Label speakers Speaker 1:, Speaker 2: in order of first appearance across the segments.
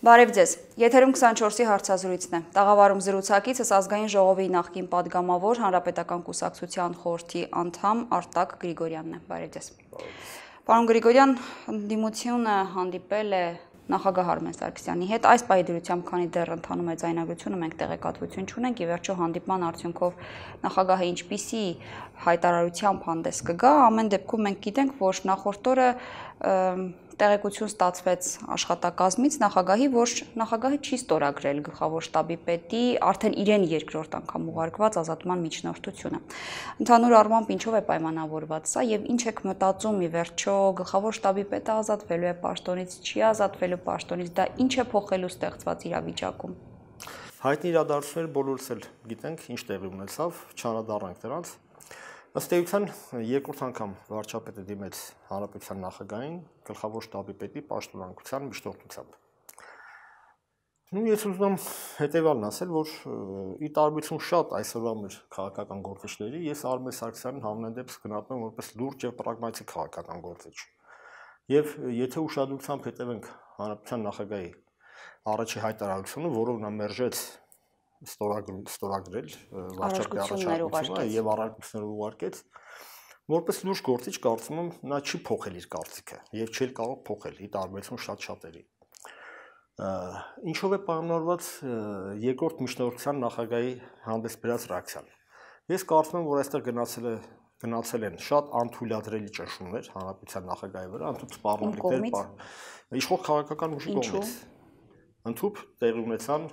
Speaker 1: Բարև ձեզ։ Եթերում 24-ի հարցազրույցն է։ Տաղավարում զրուցակիցս ազգային ժողովի նախկին падգամավոր հանրապետական կուսակցության խորհրդի անդամ Արտակ Գրիգորյանն է։ Բարև ձեզ։ Պարոն Գրիգորյան, դիմությունը հանդիպել է նախագահ Արմեն Սարգսյանի հետ այս պայդրությամբ, քանի դեռ ընթանում է ձայնագրությունը, մենք տեղեկատվություն չունենք, ի վերջո հանդիպման արդյունքով նախագահը ինչպիսի հայտարարությամբ հանդես կգա, ամեն դեպքում մենք գիտենք, որ նախորդ օրը տեղեկություն ստացվեց աշխատակազմից նախագահի, որ նախագահը չի ստորագրել գլխավոր штаբի պետի արդեն իրեն երկրորդ անգամ ուղարկված ազատման միջնորդությունը։ Ընդհանուր առմամբ ինչով է պայմանավորված սա եւ ինչ եք մտածում ի վերջո գլխավոր штаբի պետը ազատվելու է պաշտոնից, չի ազատվելու պաշտոնից, դա ինչ է փոխելու ստեղծված իրավիճակում։
Speaker 2: Հայտնի իրադարձությունները բոլորս էլ գիտենք ինչ տեղի ունեցավ, չարադառնանք դրանց Ըստ էության երկրորդ անգամ վարչապետը դիմեց հանրապետության նախագահային գլխավոր штаբի պետի պաշտոնանկության միջնորդությամբ։ Ну ես ուզում եմ հետեւալն ասել, որ ի տարբերություն շատ այսօրվա մեր քաղաքական գործիչների, ես Արմեն Սարգսյանին համանդեպս գնահատում որպես լուրջ եւ պրագմատիկ քաղաքական գործիչ։ Եվ եթե ուշադրությամբ հետևենք հանրապետության նախագահի առաջի հայտարարությունը, որով նա մերժեց ստորագրել ստորագրել վարչակարգի առաջարկությունը եւ առարկություններ ուղարկեց որպես լուրջ գործիչ կարծում եմ նա չի փոխել իր կարծիքը եւ չի կարող փոխել ի տարբերություն շատ շատերի ինչով է պայմանավորված երկրորդ միջնորդության նախագահի հանդես բերած ռեակցիան ես կարծում եմ որ այստեղ գնացել է գնացել են շատ անթույլատրելի ճնշումներ հանրապետության նախագահի վրա, անթույլ սպառնալիքներ, իշխող քաղաքական ուժի կողմից։ Ընդհանուր տեղի ունեցան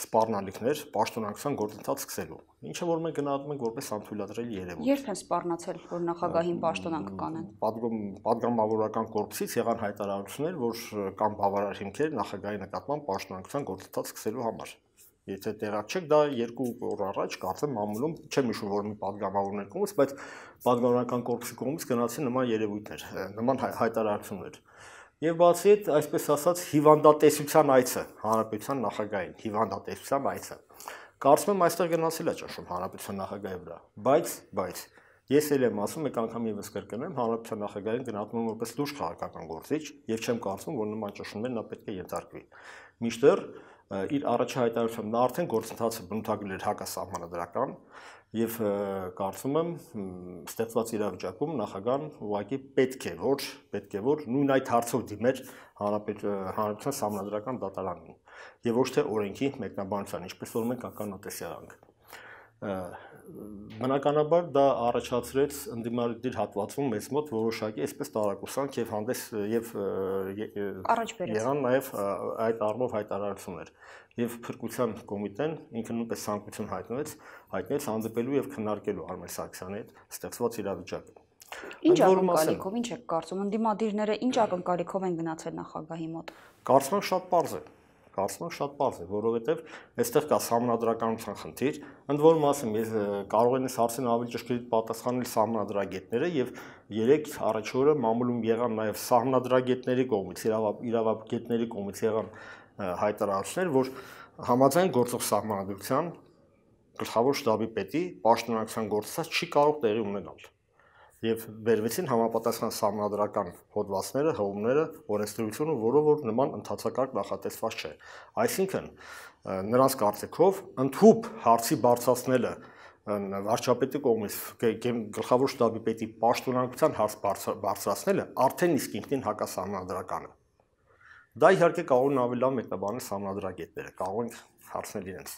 Speaker 2: սպառնալիքներ պաշտոնակության գործընթաց սկսելու։ Ինչը որ մենք գնահատում ենք որպես անթույլատրելի երևույթ։
Speaker 1: Երբ են սպառնացել, որ նախագահին պաշտոնանք կանեն։
Speaker 2: Պատգամ падգամավորական կորպուսից եղան հայտարարություններ, որ կան բավարար հիմքեր նախագահի նկատմամբ պաշտոնակության գործընթաց սկսելու համար։ Եթե տեղակ չեք, դա երկու օր առաջ կարծեմ մամուլում չեմ հիշում որ մի падգամավորներ կողմից, բայց падգամավորական կորպուսի կողմից գնացին նման երևույթներ, նման հայտարարություններ։ հայ Եվ բացի այդ, այսպես ասած, հիվանդատեսության այցը, հանրապետության նախագահային հիվանդատեսության այցը։ Կարծում եմ այստեղ գնացել է ճաշում հանրապետության նախագահի վրա, բայց, բայց ես էլ եմ ասում, եկ անգամ եւս կրկնեմ, հանրապետության նախագահին գնահատում եմ որպես լուրջ քաղաքական գործիչ եւ չեմ կարծում, որ նման ճաշումներ նա պետք է ենթարկվի։ Մինչդեռ իր առաջահայտարարությամբ նա արդեն գործընթացը բնութագրել էր հակասահմանադրական, Եվ կարծում եմ ստեղծված իրավիճակում նախագահան ուղղակի պետք է որ պետք է որ նույն այդ հարցով դիմեր հանրապետության համանդրական դատարանին եւ ոչ թե օրենքի մեկնաբանության, ինչպես որ մենք ականատեսել ենք բնականաբար դա առաջացրեց ընդդիմադիր հատվածում մեծ մոտ որոշակի այսպես տարակուսանք եւ հանդես եւ առաջ բերեց։ Եղան նաեւ այդ առումով հայտարարություններ։ Եվ փրկության կոմիտեն ինքն նույնպես ցանկություն հայտնեց, հայտնեց անձպելու եւ քննարկելու Արմեն Սարգսյանի հետ ստեղծված իրավիճակը։ Ինչ ակնկալիքով,
Speaker 1: ինչ եք կարծում, ընդդիմադիրները ինչ ակնկալիքով են գնացել նախագահի մոտ։
Speaker 2: Կարծում եմ շատ པարզ է կարծում եմ շատ པարզ է, որովհետև այստեղ կա համանդրականության խնդիր, ընդ որում ասեմ, ես կարող են հարցին ավելի ճշգրիտ պատասխանել համանդրագետները եւ 3 առաջ օրը մամուլում եղան նաեւ համանդրագետների կողմից, իրավապետների կողմից եղան հայտարարություններ, որ համաձայն գործող համանդրության գլխավոր շտաբի պետի պաշտոնակության գործընթաց չի կարող տեղի ունենալ եւ վերվեցին համապատասխան համանդրական հոդվածները, հողումները, օրենսդրությունը, որով որ նման ընդհանրակարգ նախատեսված չէ։ Այսինքն նրանց կարծիքով ընդհուպ հարցի բարձրացնելը վարչապետի կողմից գլխավոր շտաբի պետի պաշտոնանկության հարց բարձրացնելը արդեն իսկ ինքնին հակասահմանադրական է։ Դա իհարկե կարող են ավելի լավ մեկնաբանել համանդրագետները, կարող ենք հարցնել իրենց։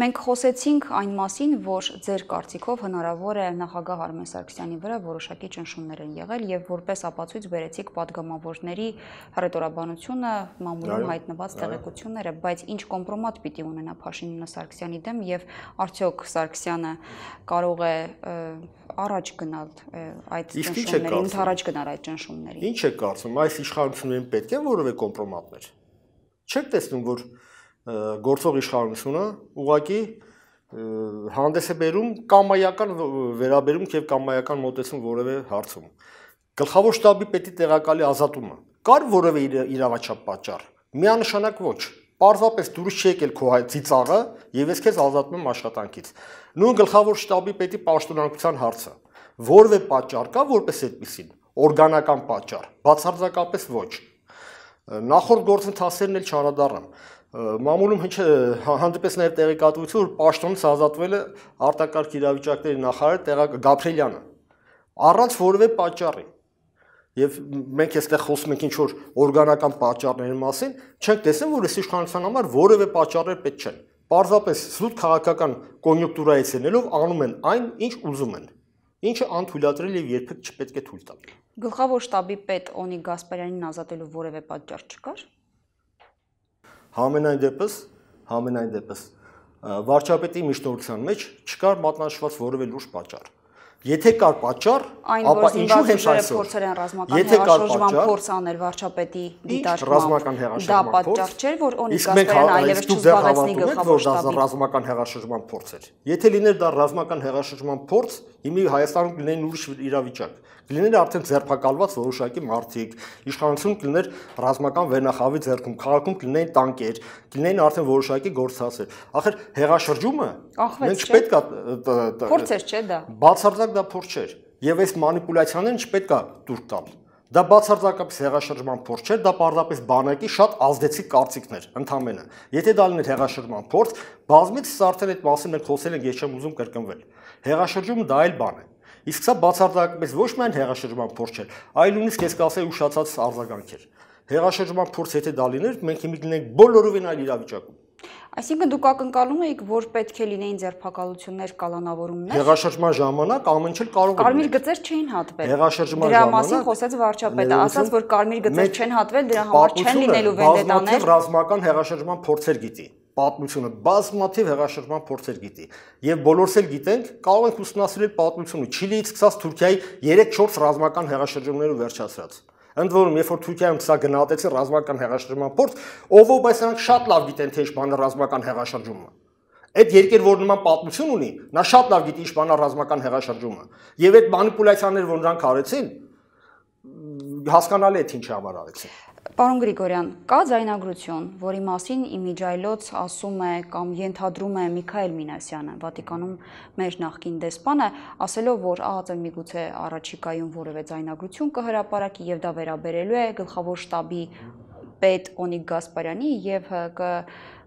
Speaker 1: Մենք խոսեցինք այն մասին, որ ձեր կարծիքով հնարավոր է նախագահ Արմեն Սարգսյանի վրա որոշակի ճնշումներ են եղել եւ որպես ապացույց վերեցիք падգամավորների հռետորաբանությունը, մամուլում հայտնված տեղեկությունները, բայց ինչ կոմպրոմատ պիտի ունենա Փաշինյանը Սարգսյանի դեմ եւ արդյոք Սարգսյանը կարող է առաջ գնալ այդ ճնշումներին, առաջ գնալ այդ ճնշումներին։
Speaker 2: Ինչ է կարծում, այս իշխանություններին պետք է որևէ կոմպրոմատներ։ Չեք տեսնում, որ գործող իշխանությունը ուղակի հանդես է բերում կամայական վերաբերում եւ կամայական մոտեցում որևէ հարցում։ Գլխավոր շտաբի պետի տեղակալի ազատումը կար որևէ իրավաչափ պատճառ։ Միանշանակ ոչ։ Պարզապես դուրս չի եկել քո ծիծաղը եւ ես քեզ ազատում եմ աշխատանքից։ Նույն գլխավոր շտաբի պետի պաշտոնանկության հարցը։ Որևէ պատճառ կա որպես այդպեսին։ Օրգանական պատճառ։ Բացարձակապես ոչ։ Նախորդ գործընթացերն էլ չարադառնամ։ Մամուլում հնչ հանդիպես նաև տեղեկատվություն, որ պաշտոնից ազատվել է արտակարգ իրավիճակների նախարար Տեղակ Գաբրելյանը առանց որևէ պատճառի։ Եվ մենք էստեղ խոսում ենք ինչ որ օրգանական պատճառների մասին, չենք տեսնում, որ այս իշխանության համար որևէ պատճառներ պետք չեն։ Պարզապես զուտ քաղաքական կոնյունկտուրայից ելնելով անում են այն, ինչ ուզում են։ Ինչը անթույլատրել եւ երբեք չպետք է թույլ տալ։
Speaker 1: Գլխավոր շտաբի պետ Օնի Գասպարյանին ազատելու որևէ պատճառ չկար։
Speaker 2: Համենայն դեպս, համենայն դեպս վարչապետի միջնորդության մեջ չկար մատնանշված որևէ լուրջ պատճառ։ Եթե կար պատճառ, ապա ինչու հենց այսօր փորձեր են ռազմական հեղաշրջման փորձ
Speaker 1: անել վարչապետի դիտարկման։ Ռազմական հեղաշրջման փորձ։ Դա պատճառ չէր, որ Օնիկասյանն հա- այլևս չզբաղեցնի գլխավոր շտաբը։ Դա
Speaker 2: ռազմական հեղաշրջման փորձ էր։ Եթե լիներ դա ռազմական հեղաշրջման փորձ, հիմա Հայաստանում լինեին ուրիշ իրավիճակ կլիներ արդեն ձերբակալված որոշակի մարդիկ, իշխանություն կլիներ ռազմական վերնախավի ձեռքում, քաղաքում կլինեին տանկեր, կլինեին արդեն որոշակի գործածեր։ Ախր հեղաշրջումը մենք չպետք է փորձ էր, չէ՞ դա։ Բացարձակ դա փորձ էր։ Եվ այս մանիպուլյացիաները չպետք է դուրս տալ։ Դա բացարձակապես հեղաշրջման փորձ չէր, դա պարզապես բանակի շատ ազդեցիկ կարծիքներ ընդամենը։ Եթե դա լիներ հեղաշրջման փորձ, բազմիցս արդեն այդ մասին մենք խոսել ենք, ես չեմ ուզում կրկնվել։ Հեղաշրջումը դա այլ բան է։ Իսկ սա բացարձակապես ոչ միայն հեղաշրջման փորձ չէր, այլ նույնիսկ ես կասեի ուշացած արձագանք էր։ Հեղաշրջման փորձ եթե դա լիներ, մենք հիմի կլինենք բոլորովին այլ իրավիճակում։
Speaker 1: Այսինքն դուք ակնկալում եք, որ պետք է լինեին ձերբակալություններ, կալանավորումներ։
Speaker 2: Հեղաշրջման ժամանակ ամեն ինչ կարող էր։ Կարմիր
Speaker 1: գծեր չէին հատվել։ Հեղաշրջման ժամանակ դրա մասին խոսեց վարչապետը, ասաց, որ կարմիր գծեր չեն հատվել, դրա համար չեն լինելու վենդետաներ։ Բազմաթիվ
Speaker 2: ռազմական հեղաշրջման փորձեր գիտի պատմությունը բազմաթիվ հեղաշրջման փորձեր գիտի եւ բոլորս էլ գիտենք կարող ենք ուսումնասիրել պատմությունը Չիլիից սկսած Թուրքիայի 3-4 ռազմական հեղաշրջումներով վերջացրած ընդ որում երբ որ Թուրքիայում սա գնահատեցին ռազմական հեղաշրջման փորձ ովով բայց նրանք շատ լավ գիտեն թե ինչ բան է ռազմական հեղաշրջումը Այդ երկեր որ նման պատմություն ունի նա շատ լավ գիտի ինչ բան է ռազմական հեղաշրջումը եւ այդ մանիպուլյացիաները որ նրանք արեցին հասկանալի է թե ինչի համար արեցին
Speaker 1: Պարոն Գրիգորյան, կա զայնագրություն, որի մասին իմիջայլոց ասում է կամ ենթադրում է Միքայել Մինասյանը, Վատիկանում մեր նախկին դեսպանը, ասելով, որ ԱԱԾ-ը միգուցե առաջիկայում որևէ զայնագրություն կհրապարակի եւ դա վերաբերելու է գլխավոր շտաբի պետ Օնիկ Գասպարյանի եւ ՀԿ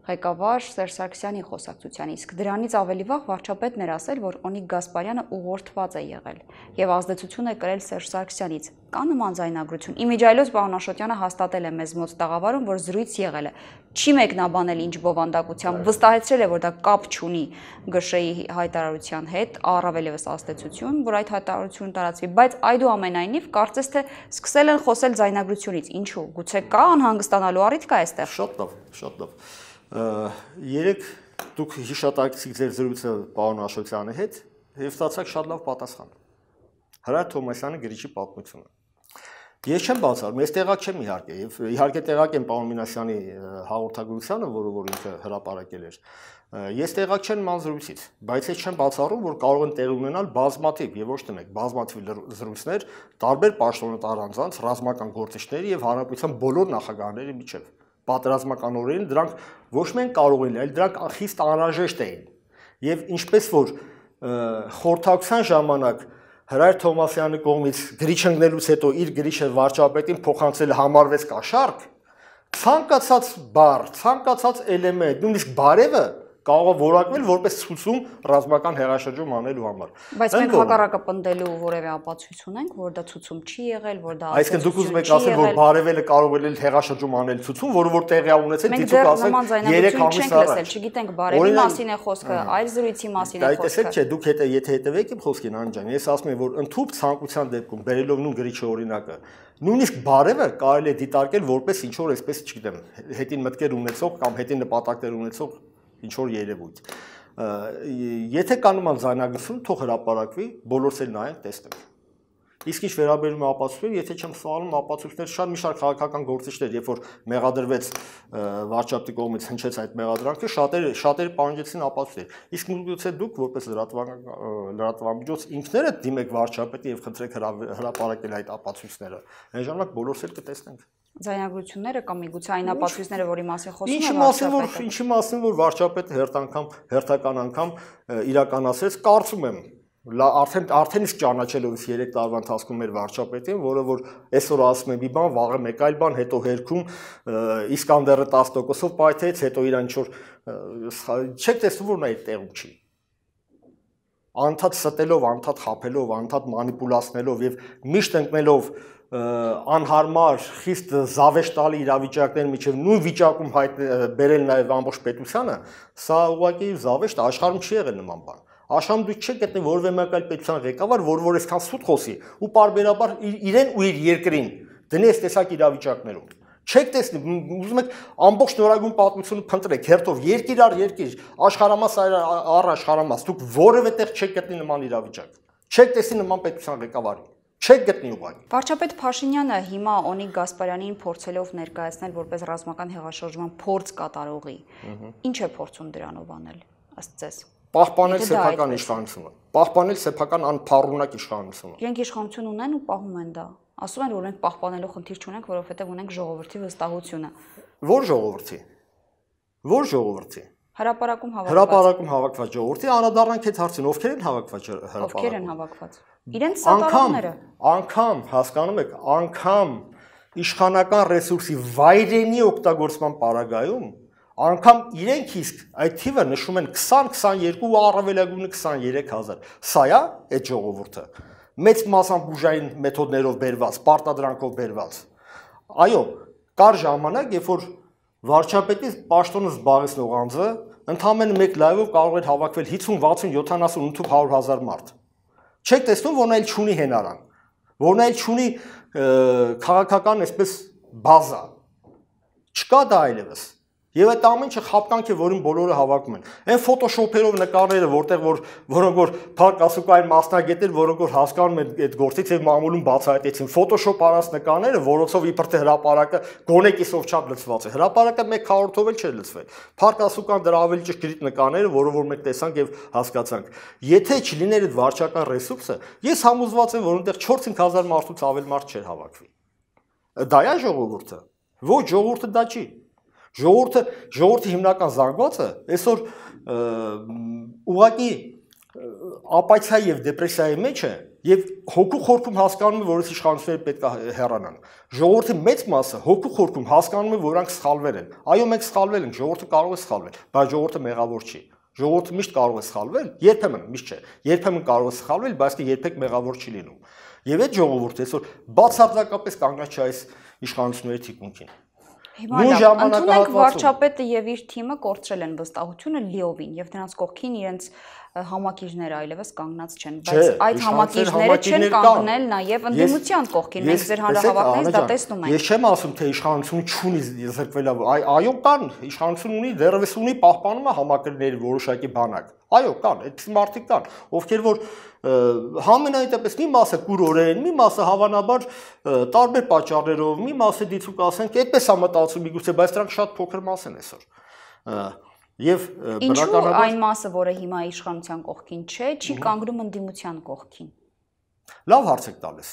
Speaker 1: ղեկավար Սերժ Սարգսյանի խոսակցության, իսկ դրանից ավելի վաղ վարչապետն էր ասել, որ Օնիկ Գասպարյանը ուղղորդված է եղել եւ ազդեցություն է կրել Սերժ Սարգսյանից։ Կա նման զայնագրություն։ Իմիջայլոց պարոն Աշոտյանը հաստատել է մեզ մոտ տաղավարում, որ զրույց եղել է։ Չի մեկնաբանել ինչ բովանդակությամբ, վստահեցրել է, որ դա կապ չունի ԳՇ-ի հայտարարության հետ, առավել եւս ազդեցություն, որ այդ հայտարարությունը տարածվի, բայց այդուամենայնիվ կարծես թե սկսել են խոսել զայնագրությունից։ Ինչու՞։ Գուցե կա անհանգստանալու առիթ կա այստեղ։
Speaker 2: Շատ լավ, շատ լավ։ Երեք դուք հիշատակեցիք ձեր զրույցը պարոն Աշոտյանի հետ եւ ստացաք շատ լավ պատասխան։ Հրար Թոմասյանի գրիչի պատմությունը։ Ես չեմ բացառում, ես տեղակ չեմ իհարկե եւ իհարկե տեղակ եմ պարոն Մինասյանի հաղորդագրությանը, որը որ ինքը հրապարակել էր։ Ես տեղակ չեմ մանզրույցից, բայց ես չեմ բացառում, որ կարող են տեղ ունենալ բազմաթիվ եւ ոչ թե մեկ, բազմաթիվ զրույցներ տարբեր պաշտոնատար անձանց, ռազմական գործիչների եւ հանրապետության բոլոր նախագահների միջեւ պատերազմականորեն, դրանք ոչ միայն կարող էին, այլ դրանք խիստ անհրաժեշտ էին։ Եվ ինչպես որ խորհրդակցության ժամանակ Հրայր Թոմասյանի կողմից գրիչ ընկնելուց հետո իր գրիչը վարչապետին փոխանցել համարվեց կաշառք, ցանկացած բառ, ցանկացած էլեմենտ, նույնիսկ բարևը կարող է որակվել որպես ցուցում ռազմական հեղաշրջում անելու համար։ Բայց մենք դե հակառակը
Speaker 1: պնդելու որևէ ապացույց ունենք, որ դա ցուցում չի եղել, որ դա Այսինքն դուք ուզում եք ասել, որ
Speaker 2: բարևելը կարող է հեղաշրջում անել ցուցում, որը որ տեղի ա ունեցել դիտուք ասել 3 ամիս առաջ։
Speaker 1: Չգիտենք բարևի մասին է խոսքը, այլ զրույցի մասին է խոսքը։ Դա տեսեք, չէ,
Speaker 2: դուք հետո եթե հետևեք իմ խոսքին անջան, ես ասում եմ, որ ընդհանուր ցանկության դեպքում բերելով նույն գրիչի օրինակը, նույնիսկ բարևը կարելի է դիտարկել որպես ինչ որ այսպես, չգիտեմ, հետին մտքեր ունեցող կամ հետին նպատակներ ունեցող ինչ որ երևույթ։ Եթե կանում են զանագություն, թող հրապարակվի, բոլորս էլ նայենք, տեսնենք։ Իսկ ինչ վերաբերում է ապացույցներին, եթե չեմ սխալվում, ապացույցներ շատ մի շարք քաղաքական գործիչներ, երբ որ մեղադրվեց վարչապետի կողմից հնչեց այդ մեղադրանքը, շատերը շատերը պահանջեցին ապացույցներ։ Իսկ գուցե դուք որպես լրատվական լրատվամիջոց ինքներդ դիմեք վարչապետի եւ խնդրեք հրապարակել այդ ապացույցները։ Այն ժամանակ բոլորս էլ կտեսնենք
Speaker 1: ձայնագրությունները կամ միգուցե այն ապացույցները, որի մասին խոսում եմ, ինչի մասին որ
Speaker 2: ինչի մասին որ վարչապետը հերթ անգամ հերթական անգամ իրականացրեց, կարծում եմ լա արդեն արդեն իսկ ճանաչելով իս 3 տարվա ընթացքում մեր վարչապետին, որը որ այսօր ասում է մի բան, վաղը մեկ այլ բան, հետո հերքում Իսկանդերը 10%-ով պայթեց, հետո իրան ինչ որ չեք տեսնում որ նա այդ տեղում չի անդադ ստելով, անդադ խափելով, անդադ մանիպուլացնելով եւ միշտ ընկնելով անհարմար, խիստ զավեշտալի իրավիճակներ միջև նույն վիճակում հայտ բերել նաև ամբողջ պետությանը, սա ուղղակի զավեշտ աշխարհում չի եղել նման բան։ Աշխարհում դուք չեք գտնել որևէ մեկալ պետության ղեկավար, որ որ այսքան սուտ խոսի ու parberabar իրեն ու իր երկրին դնի այս տեսակ իրավիճակներում։ Չեք տեսնի, ուզում եք ամբողջ նորագույն պատմությունը փնտրեք, հերթով երկիր առ երկիր, աշխարհամաս առ աշխարհամաս, դուք որևէ տեղ չեք գտնի նման իրավիճակ։ Չեք տեսնի նման պետության ղեկավարին չեք գտնի ուղղակի։
Speaker 1: Վարչապետ Փաշինյանը հիմա Օնիկ Գասպարյանին փորձելով ներկայացնել որպես ռազմական հեղաշրջման փորձ կատարողի։ Ինչ է փորձում դրանով անել, ըստ ձեզ։ Պահպանել սեփական
Speaker 2: իշխանությունը, պահպանել սեփական անփառունակ իշխանությունը։
Speaker 1: Իրենք իշխանություն ունեն ու պահում են դա։ Ասում են, որ մենք պահպանելու խնդիր չունենք, որովհետև ունենք ժողովրդի վստահությունը։
Speaker 2: Ո՞ր ժողովրդի։ Ո՞ր ժողովրդի
Speaker 1: հրաապարակում հավաքված հրաապարակում
Speaker 2: հավաքված ժողովրդի անդրադառնանք այդ հարցին ովքեր են հավաքված հրաապարակում ովքեր են
Speaker 1: հավաքված իրենց սատարողները
Speaker 2: անգամ հասկանում եք անգամ իշխանական ռեսուրսի վայրենի օգտագործման պարագայում անգամ իրենք իսկ այդ թիվը նշում են 20-22 ու առավելագույնը 23000 սա է այդ ժողովուրդը մեծ մասամբ բուժային մեթոդներով բերված, պարտադրանքով բերված։ Այո, կար ժամանակ, երբ որ վարչապետի պաշտոնը զբաղեցնող անձը ընդամենը մեկ լայվով կարող էր հավաքվել 50, 60, 70, 80, 100 հազար մարդ։ Չեք տեսնում, որ նա էլ չունի հենարան, որ նա էլ չունի քաղաքական այսպես բազա։ Չկա դա այլևս։ Եվ այդ ամեն ինչը խապտանք է, որին բոլորը հավաքում են։ Այն ֆոտոշոփերով նկարները, որտեղ որ որոնք որ փակ ասուկային մասնագետներ, որոնք որ հասկանում են այդ գործից եւ մամուլում բացահայտեցին ֆոտոշոփ արած նկարները, որոնցով իբր թե հրաապարակը գոնե կիսով չափ լծված է։ Հրաապարակը 1/4-ով էլ չէր լծվել։ Փակ ասուկան դրա ավելի ճշգրիտ նկարները, որոնք որ մենք տեսանք եւ հասկացանք։ Եթե չլիներ այդ վարչական ռեսուրսը, ես համոզված եմ, որ այնտեղ 4-5000 մարդուց ավել մարդ չէր հավաքվի։ Դա է ժողովուրդը։ Ոչ, ժողովուրդը դա չի։ Ժողովուրդը ժողովրդի հիմնական զարգացը այսօր ուղակի ապաթիա եւ դեպրեսիայի մեջ է եւ հոգու խորքում հասկանում է, որ այս իշխանությունները պետք է հեռանան։ Ժողովրդի մեծ մասը հոգու խորքում հասկանում է, որ նրանք սխալվել են։ Այո, մենք սխալվել ենք, ժողովուրդը կարող է սխալվել, բայց ժողովուրդը մեղավոր չի։ Ժողովուրդը միշտ կարող է սխալվել, երբեմն, միշտ չէ։ Երբեմն կարող է սխալվել, բայց երբեք մեղավոր չի լինում։ Եվ այդ ժողովուրդը այսօր բացարձակապես կանգնած չէ այս իշխանությունների թիկունքին։
Speaker 1: Նույն ժամանակահատվածում վարչապետը եւ իր թիմը կորցրել են վստահությունը լիովին եւ դրանց կողքին իրենց համակիրները այլևս կանգնած չեն, բայց այդ համակիրները չեն կանգնել նաև ընդդիմության կողքին։ Մենք ձեր հանրահավաքներից դա տեսնում ենք։ Ես
Speaker 2: չեմ ասում, թե իշխանություն չունի զրկվել, այո կան, իշխանություն ունի, դեռևս ունի պահպանում է համակիրների որոշակի բանակ։ Այո, կան, այդ մարդիկ կան, ովքեր որ համենայնպես մի մասը կուրորեն, մի մասը հավանաբար տարբեր պատճառներով, մի մասը դիցուկ ասենք, այդպես է մտածում միգուցե, բայց դրանք շատ փոքր մաս են այսօր Եվ բնականաբար այն
Speaker 1: մասը, որը հիմա իշխանության կողքին չէ, չի կանգնում ընդդիմության կողքին։
Speaker 2: Լավ հարց եք տալիս։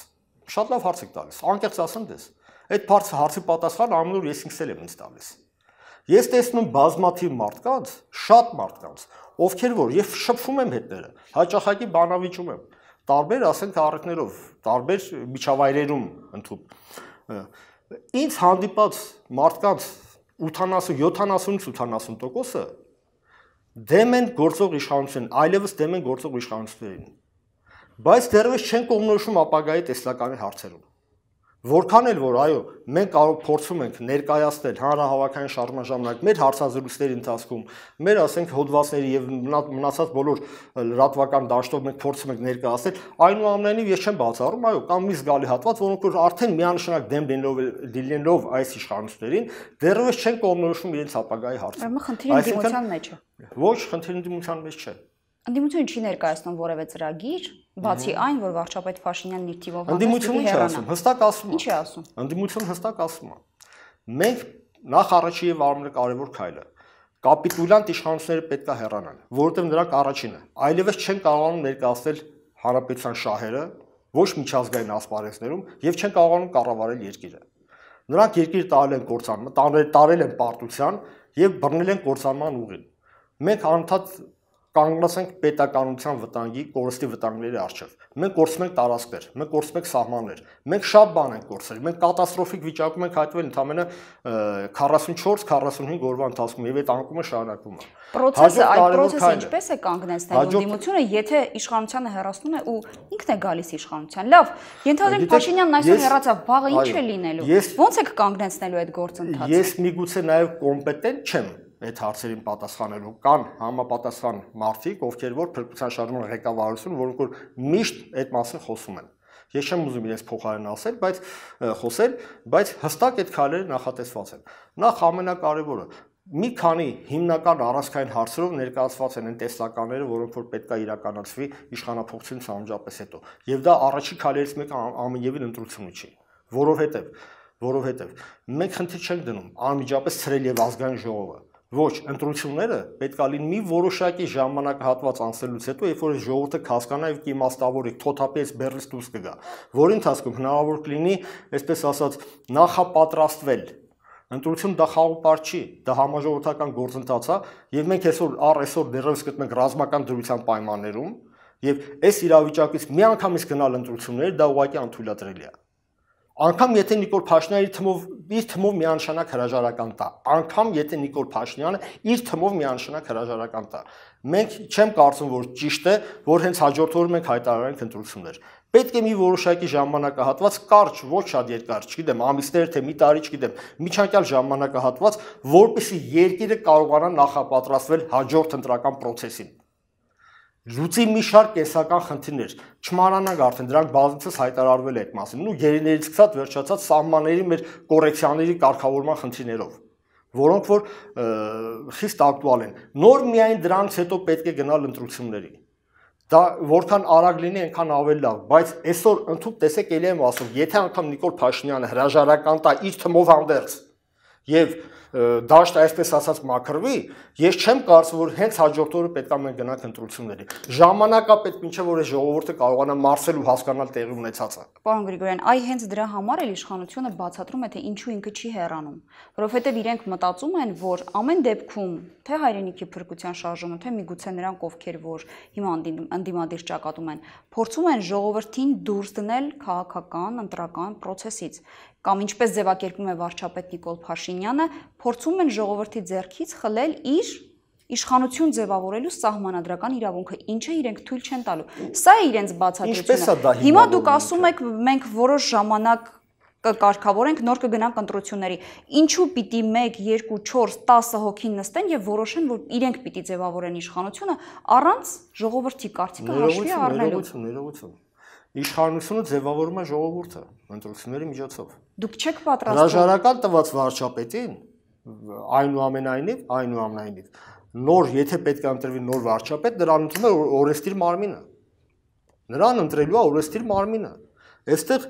Speaker 2: Շատ լավ հարց եք տալիս։ Անկեղծ ասեմ դες, այդ հարցը հարցի պատասխանը ամենուր ես ինքս էլ եմ ինձ տալիս։ Ես տեսնում բազմաթիվ մարդկանց, շատ մարդկանց, ովքեր որ եւ շփվում եմ հետները, հաճախակի բանավիճում եմ, տարբեր ասենք առիթներով, տարբեր միջավայրերում ընդհանուր։ Ինչ հանդիպած մարդկանց 80-70-ից 80%-ը դեմ են գործող իշխանություն, այլևս դեմ են գործող իշխանություններին։ Բայց դեռևս չեն կողմնորոշում ապագայի տեսլականի հարցերում։ Որքան էլ որ այո, մենք կարող փորձում ենք ներկայացնել հանրահավաքային շարժման ժամանակ մեր հարցազրույցների ընթացքում, մեր ասենք հոդվածների եւ մնացած բոլոր լրատվական դաշտով մենք փորձում ենք ներկայացնել, այնուամենայնիվ ես չեմ բացառում, այո, կամ մի զգալի հատված, որոնք որ արդեն միանշանակ դեմ դինելով դինելով այս իշխանություններին, դեռևս չեն կողմնորոշում իրենց ապագայի հարցը։ Ուրեմն խնդիրը դիմության մեջ է։ Ոչ, խնդիրը դիմության մեջ չէ։
Speaker 1: Անդիմությունը չի ներկայացնում որևէ ծրագիր, Բացի այն, որ վարչապետ Փաշինյանն իր տիվով հանդիպում է ասում,
Speaker 2: հստակ ասում է։ Ինչ է ասում։ Հանդիպություն հստակ ասում է։ Մենք նախ առաջի եւ ամենակարևոր քայլը կապիտուլանտ իշխանությունները պետք է հեռանան, որովհետև նրանք առաջինը։ Այլևս չեն կարողանում ներկայացնել հանրապետության շահերը ոչ միջազգային ասպարեզներում եւ չեն կարողանում կառավարել երկիրը։ Նրանք երկիրը տարել են կորցանման, տարել, տարել են պարտության եւ բռնել են կորցանման ուղին։ Մենք անընդհատ կանգնացենք պետականության վտանգի, կորստի վտանգների առջև։ Մենք կորցնում ենք տարածքներ, մենք կորցնում ենք սահմաններ, մենք շատ բան ենք կորցրել։ Մենք կատաստրոֆիկ վիճակում ենք հայտնվել ընդամենը 44-45 օրվա ընթացքում եւ այդ անկումը շարունակվում է։ Պրոցեսը, այդ պրոցեսը ինչպես
Speaker 1: է կանգնեցնելու դիմությունը, եթե իշխանությունը հեռացնում է ու ինքն է գալիս իշխանության։ Լավ, ենթադրենք Փաշինյանն այսօր հեռացավ, բաղը ի՞նչ է լինելու։ Ոնց է կանգնեցնելու այդ գործընթացը։
Speaker 2: Ես միգուցե նաեւ կոմպետենտ չեմ այդ հարցերին պատասխանելու կան համապատասխան մարդիկ, ովքեր որ փրկության շարժման ղեկավարություն, որոնք որ միշտ այդ մասին խոսում են։ Ես չեմ ուզում իրենց փոխարեն ասել, բայց խոսել, բայց հստակ այդ քայլերը նախատեսված են։ Նախ ամենակարևորը մի քանի հիմնական առասկային հարցերով ներկայացված են այն տեսլականները, որոնք որ պետք է իրականացվի իշխանապողցին համապատասխանապես հետո։ Եվ դա առաջի քայլերից մեկը ամենևին ընտրությունը չի, որովհետև որովհետև մենք խնդիր չենք դնում անմիջապես ցրել եւ ազգային ժողովը Ոչ, ընտրությունները պետք է լինի մի որոշակի ժամանակահատված անցնելուց հետո, երբ որ ժողովուրդը հասկանա եւ կիմաստավորի թոթապես բերից դուրս կգա, որի ընթացքում հնարավոր կլինի, այսպես ասած, նախապատրաստվել ընտրություն դա խաղուպար չի, դա համաժողովրդական գործընթաց է եւ մենք այսօր առ այսօր դեռևս գտնենք ռազմական դրության պայմաններում եւ այս իրավիճակից միանգամից գնալ ընտրություններ դա ուղղակի անթույլատրելի է։ Անկամ եթե Նիկոլ Փաշինյանը իր թմով իր թմով միանշանակ հրաժարական տա, անկամ եթե Նիկոլ Փաշինյանը իր թմով միանշանակ հրաժարական տա, մենք չեմ կարծում, որ ճիշտ է, որ հենց հաջորդ օրը մենք հայտարարենք ընտրություններ։ Պետք է մի որոշակի ժամանակահատված կարճ, ոչ շատ երկար, չգիտեմ, ամիսներ թե մի տարի, չգիտեմ, միջանկյալ ժամանակահատված, որովհետեւ երկիրը կարողանա նախապատրաստվել հաջորդ ընտրական process-ին լուծի մի շարք կենսական խնդիրներ։ Չմարանանք արդեն դրանք բազմիցս հայտարարվել է այդ մասին։ Ու գերիներից սկսած վերջացած սահմանների մեր կոռեկցիաների կարգավորման խնդիրներով, որոնք որ խիստ ակտուալ են։ Նոր միայն դրանից հետո պետք է գնալ ընտրությունների։ Դա որքան արագ լինի, այնքան ավելի լավ, բայց այսօր ընդհանուր տեսեք ելի եմ ասում, եթե անգամ Նիկոլ Փաշինյանը հրաժարական տա իր թմով հանդերձ, եւ դաշտ այսպես ասած մաքրվի, ես չեմ կարծում, որ հենց հաջորդ օրը պետք է մենք գնանք ընտրությունների։ Ժամանակա պետք ինչեւ որ է ժողովուրդը կարողանա մարսել ու հասկանալ տեղի ունեցածը։
Speaker 1: Պարոն Գրիգորյան, այ հենց դրա համար էլ իշխանությունը բացատրում է, թե ինչու ինքը չի հեռանում, որովհետեւ իրենք մտածում են, որ ամեն դեպքում թե հայրենիքի փրկության շարժումը, թե միգուցե նրանք ովքեր որ հիմա անդիմադիր ճակատում են, փորձում են ժողովրդին դուրս դնել քաղաքական, ընտրական process-ից կամ ինչպես ձևակերպում է վարչապետ Նիկոլ Փաշինյանը, փորձում են ժողովրդի ձեռքից խլել իր իշխանություն ձևավորելու սահմանադրական իրավունքը, ինչը իրենք թույլ չեն տալու։ Սա է իրենց բացատրությունը։ Հիմա դուք ասում եք մենք որոշ ժամանակ կկարգավորենք, նոր կգնանք ընտրությունների։ Ինչու պիտի 1, 2, 4, 10 հոգին նստեն եւ որոշեն, որ իրենք պիտի ձևավորեն իշխանությունը առանց ժողովրդի
Speaker 2: կարծիքը հաշվի առնելու։ Ներողություն, ներողություն իշխանությունը ձևավորում է ժողովուրդը ընտրությունների միջոցով։
Speaker 1: Դուք չեք պատրաստ հրաժարական
Speaker 2: տված վարչապետին այնուամենայնիվ, այնուամենայնիվ նոր, եթե պետք է ընտրվի նոր վարչապետ, նրան ընտրում է օրեստիր մարմինը։ Նրան ընտրելու է օրեստիր մարմինը։ Այստեղ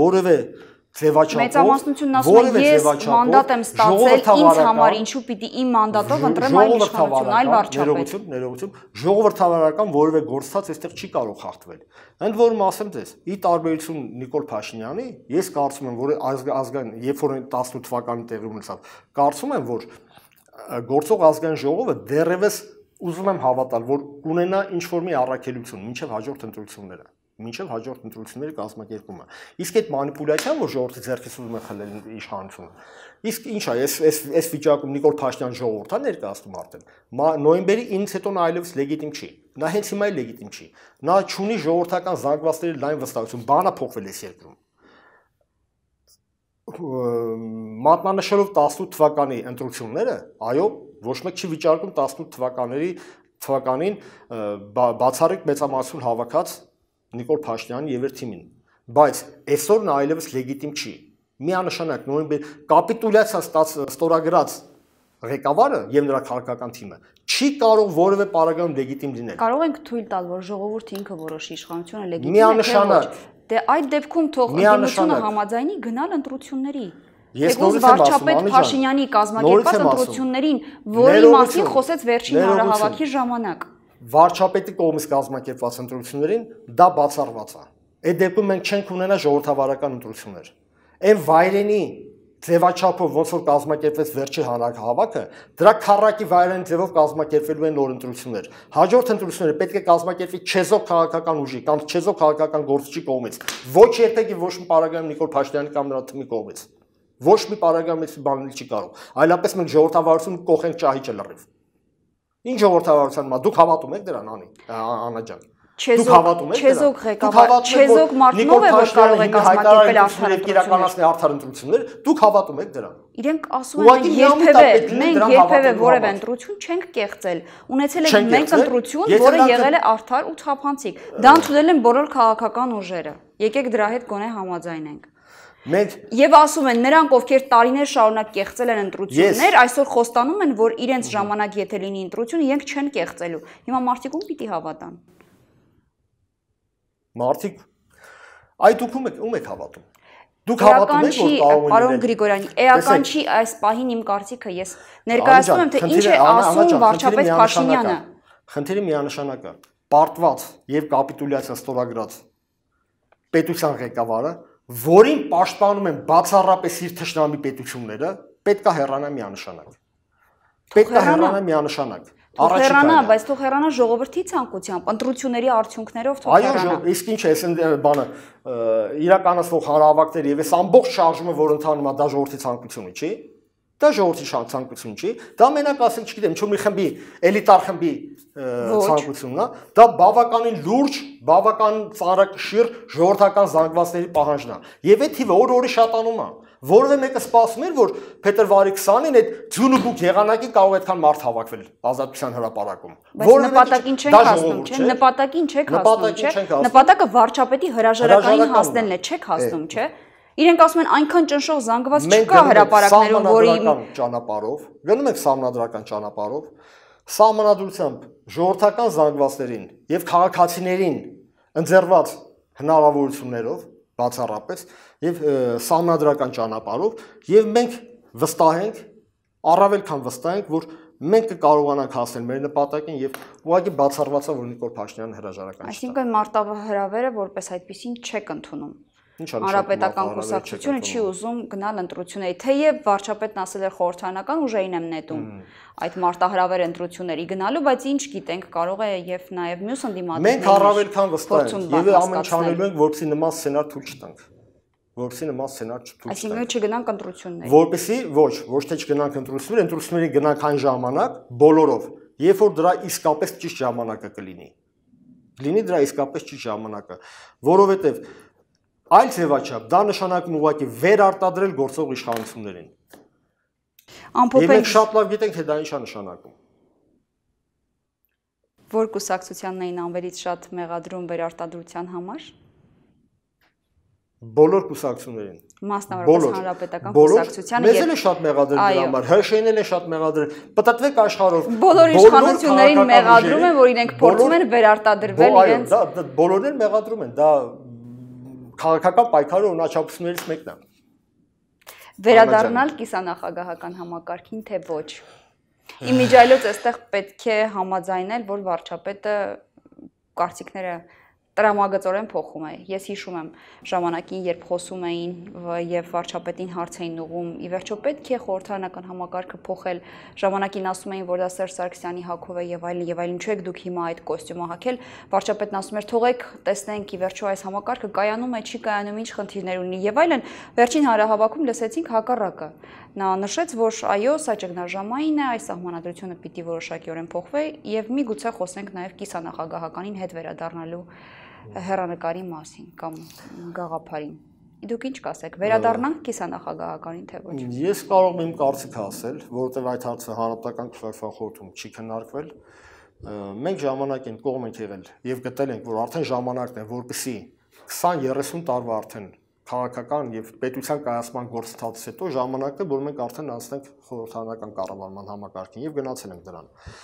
Speaker 2: որևէ որ ձևաչափով որևէ ձևաչափով մանդատ եմ ստացել ինձ համար
Speaker 1: ինչու պիտի իմ մանդատով ընտրեմ այլ իշխանություն այլ վարչապետ
Speaker 2: ներողություն ժողովրդավարական որևէ գործած այստեղ չի կարող հաղթվել ընդ որում ասեմ ձեզ ի տարբերություն Նիկոլ Փաշինյանի ես կարծում եմ որ ազգային երբ որ 18 թվականին տեղի ունեցավ կարծում եմ որ գործող ազգային ժողովը դեռևս ուզում եմ հավատալ որ կունենա ինչ որ մի առաքելություն ոչ հաջորդ ընտրությունները մինչև հաջորդ ընտրությունների կազմակերպումը։ Իսկ այդ մանիպուլյացիան, որ ժողովրդի ձեռքից ուզում է խլել իշխանությունը։ Իսկ ի՞նչ է, այս այս այս վիճակում Նիկոլ Փաշտյան ժողովուրդը ներկայացնում արդեն։ Նոյեմբերի 9-ից հետո նա այլևս լեգիտիմ չի։ Նա հենց հիմա էլ լեգիտիմ չի։ Նա ունի ժողովրդական զանգվածների լայն վստահություն, բանը փոխվել է երկրում մատնանշելով 18 թվականի ընտրությունները, այո, ոչ մեկ չի վիճարկում 18 թվականների թվականին բացառիկ մեծամասնություն հավաքած Նիկոլ Փաշինյանն եւ իր թիմին։ Բայց այսօր նա այլևս լեգիտիմ չի։ Միանշանակ նոյեմբեր կապիտուլյացիա ստորագրած ղեկավարը եւ նրա քաղաքական թիմը չի կարող որևէ պարագայում լեգիտիմ լինել։
Speaker 1: Կարող ենք թույլ տալ, որ ժողովուրդը ինքը որոշի իշխանությունը լեգիտիմ է։ Միանշանակ։ Դե այդ դեպքում թող ընդդիմությունը համաձայնի գնալ ընտրությունների։ Ես նորից եմ ասում, վարչապետ Փաշինյանի կազմակերպած ընտրություններին, որի մասին խոսեց վերջին հանրահավաքի ժամանակ
Speaker 2: վարչապետի կողմից կազմակերպված ընտրություններին դա բացառված է։ Այդ դեպքում մենք չենք ունենա ժողովրդավարական ընտրություններ։ Այն վայրենի ձևաչափով ոնց որ կազմակերպվեց վերջի հանրակ հավաքը, դրա քառակի վայրեն ձևով կազմակերպվելու են նոր ընտրություններ։ Հաջորդ ընտրությունները պետք է կազմակերպվի չեզոք քաղաքական ուժի կամ չեզոք քաղաքական գործիչի կողմից, ոչ երբեք ոչ մի պարագայում Նիկոլ Փաշինյանի կամ նրա թիմի կողմից։ Ոչ մի պարագայում էս բանել չի կարող։ Այլապես մենք ժողովրդավարությունը կողենք ճահիճը լրիվ։ Ինչ ժողովրդավարության մաս դուք հավատում եք դրան անի անաջան։ Չեզոք հավատում եք Չեզոք ղեկավար Չեզոք Մարտնովը որ կարող է կազմակերպել արդար իրականացնել արդար ընտրություններ դուք հավատում եք դրան
Speaker 1: Իրենք ասում են երբևէ մենք երբևէ որևէ ընտրություն չենք կեղծել ունեցել ենք մենք ընտրություն որը եղել է արդար ու թափանցիկ դա ընդունել են բոլոր քաղաքական ուժերը եկեք դրա հետ գոնե համաձայնենք Մենք եւ ասում են նրանք, ովքեր տարիներ շարունակ կեղծել են ընտրություններ, այսօր խոստանում են, որ իրենց ժամանակ եթե լինի ընտրություն, իրենք չեն կեղծելու։ Հիմա մարդիկ ում պիտի հավատան։
Speaker 2: Մարդիկ այդ ուքում եք ում եք հավատում։ Դուք հավատում եք, որ կարող են Պարոն
Speaker 1: Գրիգորյան, էական չի այս պահին իմ կարծիքը, ես ներկայացնում եմ, թե ինչ է ասում վարչապետ Փաշինյանը։
Speaker 2: Խնդիրը միանշանակ է։ Պարտված եւ կապիտուլյացիա ստորագրած պետության ղեկավարը որին պաշտպանում են բացառապես իր ճշնամի պետությունները, պետքա հեռանա միանշանակ։ Պետքա հեռանա միանշանակ։ Հեռանա,
Speaker 1: բայց թող հեռանա ժողովրդի ցանկությամբ, ընտրությունների արդյունքներով թող հեռանա։ Այո,
Speaker 2: իսկ ինչ է, ասեն բանը, իրականացնող հանրահավաքներ եւ այս ամբողջ շարժումը, որ ընթանում է, դա ժողովրդի ցանկությունը չի։ Դա ժողովրդի ցանկություն չի, դա մենակ ասել, չգիտեմ, չու մի խմբի, էլիտար խմբի ցանկությունն է, դա բավականին լուրջ, բավական ծանրակշիռ ժողովրդական զանգվածների պահանջն է։ Եվ այդ թիվը օր-օրի շատանում է։ Որևէ մեկը սպասում էր, որ փետրվարի 20-ին այդ Ձյունուբուկ եղանակին կարող այդքան մարդ հավաքվել ազատության հրապարակում։ Որ նպատակին չեն հասնում, չէ՞,
Speaker 1: նպատակին չեք հասնում, չէ՞։ Նպատակը վարչապետի հրաժարականին հասնելն է, չեք հասնում, չէ՞։ Իրենք ասում են այնքան ճնշող զանգված չկա հրաապարակներում, որի
Speaker 2: ճանապարով, գնում եք համանդրական ճանապարով, համանդրությամբ ժողովրդական զանգվածներին եւ քաղաքացիներին ընձեռված հնարավորություններով բացառապես եւ համանդրական ճանապարով եւ մենք վստահ ենք, առավել քան վստահ ենք, որ մենք կկարողանանք հասնել մեր նպատակին եւ ուղղակի բացառվածա որ Նիկոլ Փաշինյանը հրաժարական չի։
Speaker 1: Այսինքն մարտահրավերը որպես այդպեսին չեք ընդունում
Speaker 2: հանրապետական կուսակցությունը չի
Speaker 1: ուզում գնալ ընտրությունների, թեև վարչապետն ասել էր խորհրդանական ուժային եմ նետում այդ մարտահրավեր ընտրությունների գնալու, բայց ինչ գիտենք, կարող է եւ նաեւ մյուս ընդդիմադիրները։ Մենք առավել քան վստահ ենք եւ ամեն չանելու
Speaker 2: ենք, որպեսզի նման սցենար թույլ չտանք որպեսի նման սենար չթույլ։ Այսինքն
Speaker 1: չգնանք ընտրությունների։
Speaker 2: Որպեսի ոչ, ոչ թե չգնանք ընտրությունների, ընտրությունների գնանք այն ժամանակ բոլորով, երբ որ դրա իսկապես ճիշտ ժամանակը կլինի։ Կլինի դրա իսկապես ճիշտ ժամանակը, որովհետև Այլ ձևաչափ դա նշանակում ուղղակի վերարտադրել գործող իշխանություններին։ Ամփոփենք։ Մենք շատ լավ գիտենք, թե դա ինչ է նշանակում
Speaker 1: որ կուսակցությանն էին անվերից շատ մեղադրում վերարտադրության համար
Speaker 2: բոլոր կուսակցություններին
Speaker 1: մասնավորապես հանրապետական կուսակցությանը մեզ էլ է
Speaker 2: շատ մեղադրել դրա համար ՀՇ-ն էլ է շատ մեղադրել պատտվեք աշխարհով բոլոր իշխանություններին մեղադրում են որ իրենք փորձում են
Speaker 1: վերարտադրվել իրենց
Speaker 2: բոլորն էլ մեղադրում են դա քաղաքական պայքարը օրնաչափություններից մեկն է։ Վերադառնալ
Speaker 1: կիսանախագահական համակարգին թե ոչ։ Իմիջայլոց այստեղ պետք է համաձայնել, որ վարչապետը կարծիքները տրամագծորեն փոխում է։ Ես հիշում եմ ժամանակին, երբ խոսում էին եւ վարչապետին հարց էին ուղում, ի վերջո պետք է խորհրդարանական համակարգը փոխել։ Ժամանակին ասում էին, որ դա Սերժ Սարգսյանի հակով է եւ այլն եւ այլն, ինչու եք դուք հիմա այդ կոստյումը հագել։ Վարչապետն ասում էր՝ թողեք տեսնենք ի վերջո այս համակարգը կայանում է, չի կայանում, ինչ խնդիրներ ունի եւ այլն։ Վերջին հարահավաքում լսեցինք հակառակը։ Նա նշեց, որ այո, սա ճգնաժամային է, այս սահմանադրությունը պիտի որոշակիորեն փոխվի եւ միգուցե խոսենք նաեւ կիսանախագահականին հետ վերադառնալու հերանեկարի մասին կամ գաղափարին։ Դուք ինչ կասեք, վերադառնանք կիսանախագահականին թե ոչ։
Speaker 2: Ես կարող եմ իմ կարծիքը ասել, որովհետև այդ հարցը հանրապետական քվեֆախորտում չի քննարկվել։ Մենք ժամանակ են կողմ ենք եղել եւ գտել ենք, որ արդեն ժամանակն է, որպեսի 20-30 տարվա արդեն քաղաքական եւ պետության կայացման գործընթացից հետո ժամանակն է, որ մենք արդեն անցնենք խորհրդանական կառավարման համակարգին եւ գնացել ենք դրան։ Ա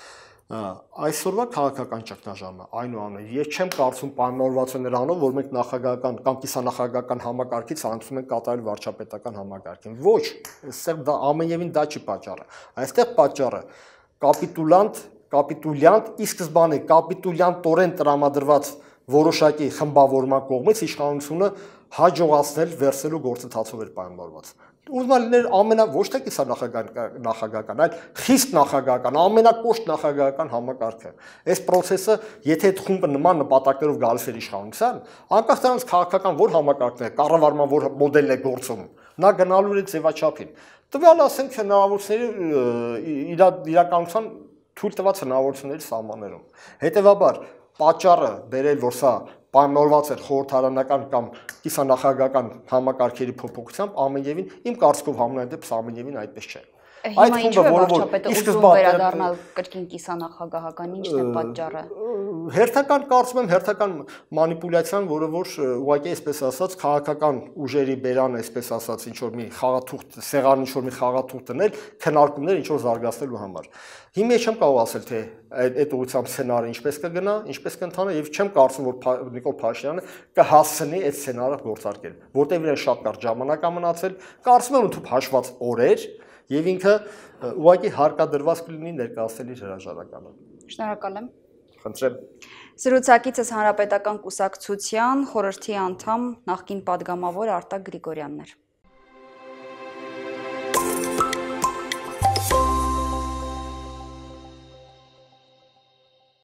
Speaker 2: այսօրվա քաղաքական ճգնաժամը այնուամենայնիվ ես չեմ կարծում պանորված է նրանով որ մենք նախագահական կամ կիսանախագահական համակարգից անցնում ենք կատարել վարչապետական համակարգին ոչ այստեղ դա ամենևին դա չի պատճառը այստեղ պատճառը կապիտուլանտ կապիտուլյանտ ի սկզբանե կապիտուլյանտորեն տրամադրված որոշակի խմբավորման կողմից իշխանությունը հաջողացնել վերցելու գործընթացով էր պայմանավորված ուզում եմ լինել ամենա ոչ թե կիսանախագահական նախագահական, այլ խիստ նախագահական, ամենակոշտ նախագահական համակարգը։ Այս process-ը, եթե այդ խումբը նման նպատակներով գալիս էր իշխանության, անկախ դրանից քաղաքական որ համակարգն է, կառավարման որ մոդելն է գործում, նա գնալու է ձևաչափին։ Տվյալ ասենք հնարավորությունների իրականության թույլ տված հնարավորությունների սահմաններում։ Հետևաբար, պատճառը դերել, որ սա պանորված էր խորհրդարանական կամ կիսանախագահական համակարգերի փոփոխությամբ ամենևին իմ կարծիքով համենայն դեպս ամենևին այդպես չէ այդ ֆոնդը որը որ ի սկզբանե վերադառնալ
Speaker 1: կրկին կիսանախագահական ի՞նչն է պատճառը
Speaker 2: հերթական կարծում եմ հերթական մանիպուլյացիան որը որ ուղղակի այսպես ասած քաղաքական ուժերի բերան այսպես ասած ինչ որ մի խաղաթուղթ սեղան ինչ որ մի խաղաթուղթ դնել քննարկումներ ինչ որ զարգացնելու համար հիմա չեմ կարող ասել թե այդ այդ ուղղությամբ սցենարը ինչպես կգնա ինչպես կընթանա եւ չեմ կարծում որ Նիկոլ Փաշինյանը կհասցնի այդ սցենարը գործարկել որտեղ իրեն շատ կարճ ժամանակ ա մնացել կարծում եմ ընդհանուր հաշված օրեր որ եւ ինքը ուղղակի հարկադրված կլինի ներկայացնել իր հրաժարականը։ Շնորհակալ եմ։ Խնդրեմ։
Speaker 1: Զրուցակիցս հանրապետական կուսակցության խորհրդի անդամ նախկին падգամավոր Արտակ Գրիգորյանն էր։